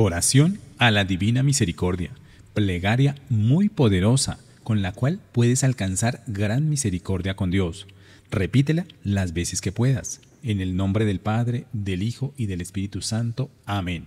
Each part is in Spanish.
Oración a la Divina Misericordia, plegaria muy poderosa con la cual puedes alcanzar gran misericordia con Dios. Repítela las veces que puedas. En el nombre del Padre, del Hijo y del Espíritu Santo. Amén.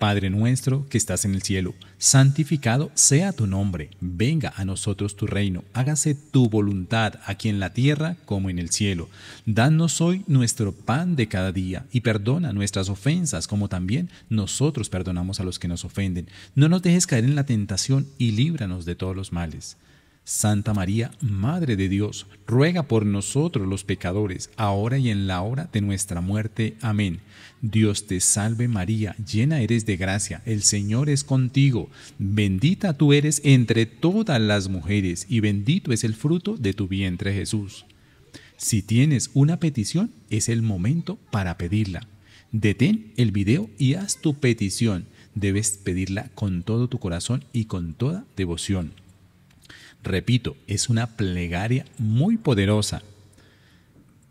Padre nuestro que estás en el cielo, santificado sea tu nombre, venga a nosotros tu reino, hágase tu voluntad aquí en la tierra como en el cielo. Danos hoy nuestro pan de cada día y perdona nuestras ofensas como también nosotros perdonamos a los que nos ofenden. No nos dejes caer en la tentación y líbranos de todos los males Santa María, Madre de Dios, ruega por nosotros los pecadores, ahora y en la hora de nuestra muerte. Amén. Dios te salve María, llena eres de gracia, el Señor es contigo, bendita tú eres entre todas las mujeres, y bendito es el fruto de tu vientre Jesús. Si tienes una petición, es el momento para pedirla. Detén el video y haz tu petición. Debes pedirla con todo tu corazón y con toda devoción. Repito, es una plegaria muy poderosa.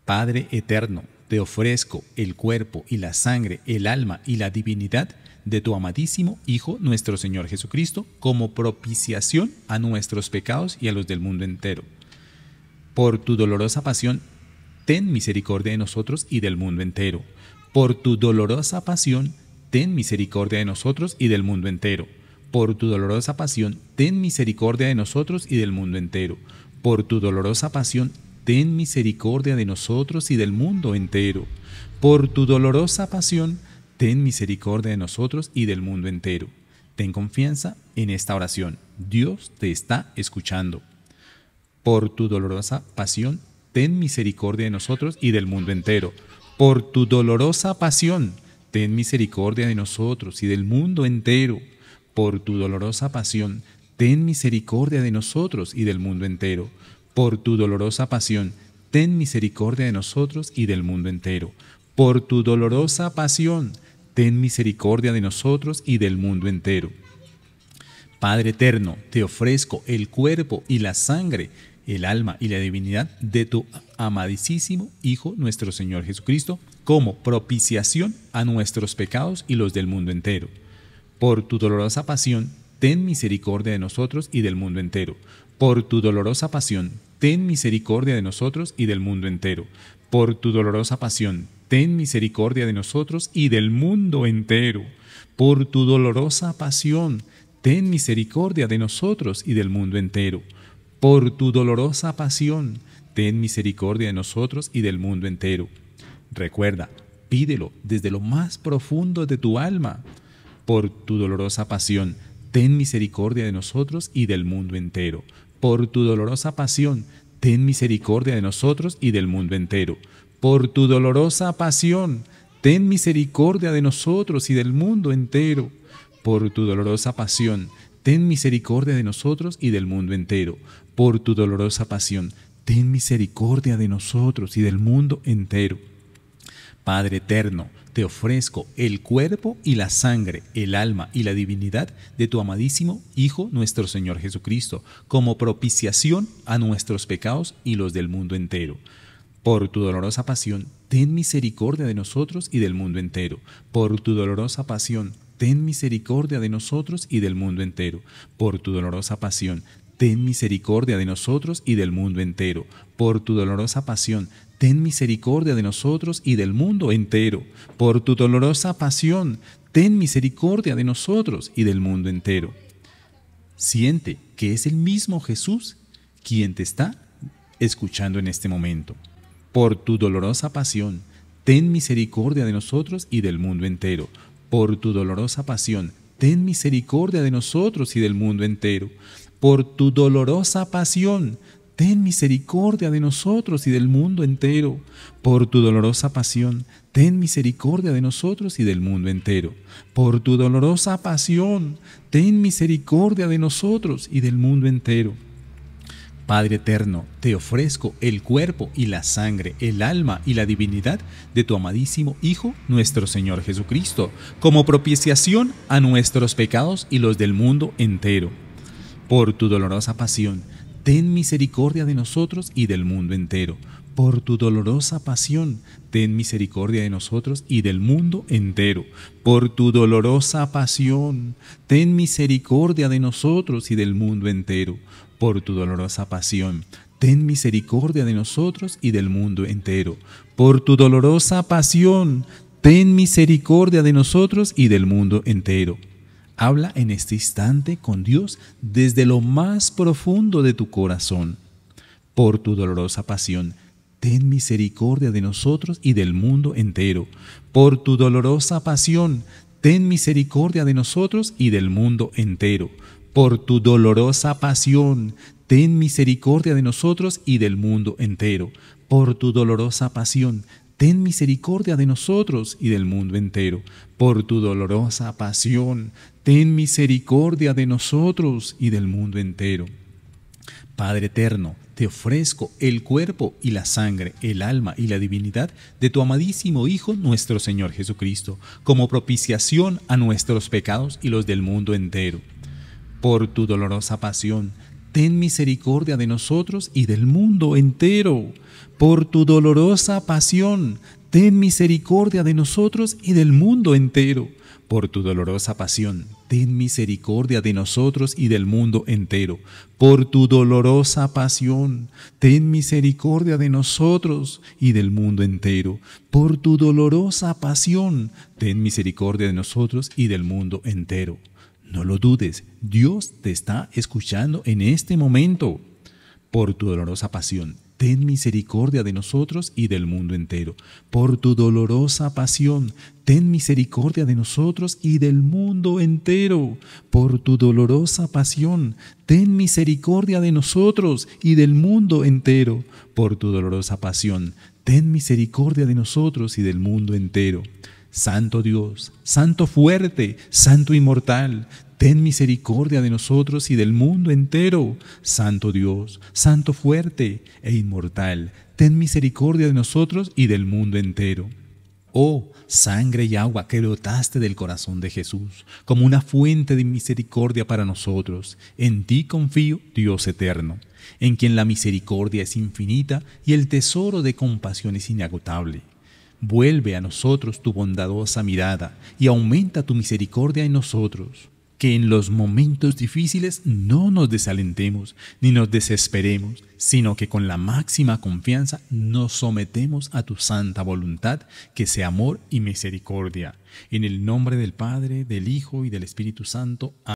Padre eterno, te ofrezco el cuerpo y la sangre, el alma y la divinidad de tu amadísimo Hijo nuestro Señor Jesucristo como propiciación a nuestros pecados y a los del mundo entero. Por tu dolorosa pasión, ten misericordia de nosotros y del mundo entero. Por tu dolorosa pasión, ten misericordia de nosotros y del mundo entero por tu dolorosa pasión, ten misericordia de nosotros y del mundo entero. Por tu dolorosa pasión, ten misericordia de nosotros y del mundo entero. Por tu dolorosa pasión, ten misericordia de nosotros y del mundo entero. Ten confianza en esta oración. Dios te está escuchando. Por tu dolorosa pasión, ten misericordia de nosotros y del mundo entero. Por tu dolorosa pasión, ten misericordia de nosotros y del mundo entero por tu dolorosa pasión, ten misericordia de nosotros y del mundo entero. Por tu dolorosa pasión, ten misericordia de nosotros y del mundo entero. Por tu dolorosa pasión, ten misericordia de nosotros y del mundo entero. Padre eterno, te ofrezco el cuerpo y la sangre, el alma y la divinidad de tu amadísimo Hijo nuestro Señor Jesucristo, como propiciación a nuestros pecados y los del mundo entero por tu dolorosa pasión, ten misericordia de nosotros y del mundo entero. Por tu dolorosa pasión, ten misericordia de nosotros y del mundo entero. Por tu dolorosa pasión, ten misericordia de nosotros y del mundo entero. Por tu dolorosa pasión, ten misericordia de nosotros y del mundo entero. Por tu dolorosa pasión, ten misericordia de nosotros y del mundo entero. Recuerda, pídelo desde lo más profundo de tu alma por tu dolorosa pasión, ten misericordia de nosotros y del mundo entero. Por tu dolorosa pasión, ten misericordia de nosotros y del mundo entero. Por tu dolorosa pasión, ten misericordia de nosotros y del mundo entero. Por tu dolorosa pasión, ten misericordia de nosotros y del mundo entero. Por tu dolorosa pasión, ten misericordia de nosotros y del mundo entero. Padre eterno, te ofrezco el cuerpo y la sangre, el alma y la divinidad de tu amadísimo Hijo nuestro Señor Jesucristo, como propiciación a nuestros pecados y los del mundo entero. Por tu dolorosa pasión, ten misericordia de nosotros y del mundo entero. Por tu dolorosa pasión, ten misericordia de nosotros y del mundo entero. Por tu dolorosa pasión, Ten misericordia de nosotros y del mundo entero. Por tu dolorosa pasión, ten misericordia de nosotros y del mundo entero. Por tu dolorosa pasión, ten misericordia de nosotros y del mundo entero. Siente que es el mismo Jesús quien te está escuchando en este momento. Por tu dolorosa pasión, ten misericordia de nosotros y del mundo entero. Por tu dolorosa pasión, ten misericordia de nosotros y del mundo entero por tu dolorosa pasión, ten misericordia de nosotros y del mundo entero. Por tu dolorosa pasión, ten misericordia de nosotros y del mundo entero. Por tu dolorosa pasión, ten misericordia de nosotros y del mundo entero. Padre eterno, te ofrezco el cuerpo y la sangre, el alma y la divinidad de tu amadísimo Hijo, nuestro Señor Jesucristo, como propiciación a nuestros pecados y los del mundo entero por tu dolorosa pasión, ten misericordia de nosotros y del mundo entero. Por tu dolorosa pasión, ten misericordia de nosotros y del mundo entero. Por tu dolorosa pasión, ten misericordia de nosotros y del mundo entero. Por tu dolorosa pasión, ten misericordia de nosotros y del mundo entero. Por tu dolorosa pasión, ten misericordia de nosotros y del mundo entero Habla en este instante con Dios desde lo más profundo de tu corazón. Por tu dolorosa pasión, ten misericordia de nosotros y del mundo entero. Por tu dolorosa pasión, ten misericordia de nosotros y del mundo entero. Por tu dolorosa pasión, ten misericordia de nosotros y del mundo entero. Por tu dolorosa pasión, ten misericordia de nosotros y del mundo entero. Por tu dolorosa pasión, ten misericordia de nosotros y del mundo entero. Padre eterno, te ofrezco el cuerpo y la sangre, el alma y la divinidad de tu amadísimo Hijo nuestro Señor Jesucristo, como propiciación a nuestros pecados y los del mundo entero. Por tu dolorosa pasión, ten misericordia de nosotros y del mundo entero. Por tu dolorosa pasión, ten misericordia de nosotros y del mundo entero. Por tu dolorosa pasión, ten misericordia de nosotros y del mundo entero. Por tu dolorosa pasión, ten misericordia de nosotros y del mundo entero. Por tu dolorosa pasión, ten misericordia de nosotros y del mundo entero. No lo dudes, Dios te está escuchando en este momento. Por tu dolorosa pasión, ten misericordia de nosotros y del mundo entero. Por tu dolorosa pasión, ten misericordia de nosotros y del mundo entero. Por tu dolorosa pasión, ten misericordia de nosotros y del mundo entero. Por tu dolorosa pasión, ten misericordia de nosotros y del mundo entero. Santo Dios, Santo fuerte, Santo inmortal, ten misericordia de nosotros y del mundo entero. Santo Dios, Santo fuerte e inmortal, ten misericordia de nosotros y del mundo entero. Oh, sangre y agua que brotaste del corazón de Jesús, como una fuente de misericordia para nosotros, en ti confío, Dios eterno, en quien la misericordia es infinita y el tesoro de compasión es inagotable Vuelve a nosotros tu bondadosa mirada y aumenta tu misericordia en nosotros, que en los momentos difíciles no nos desalentemos ni nos desesperemos, sino que con la máxima confianza nos sometemos a tu santa voluntad, que sea amor y misericordia. En el nombre del Padre, del Hijo y del Espíritu Santo. Amén.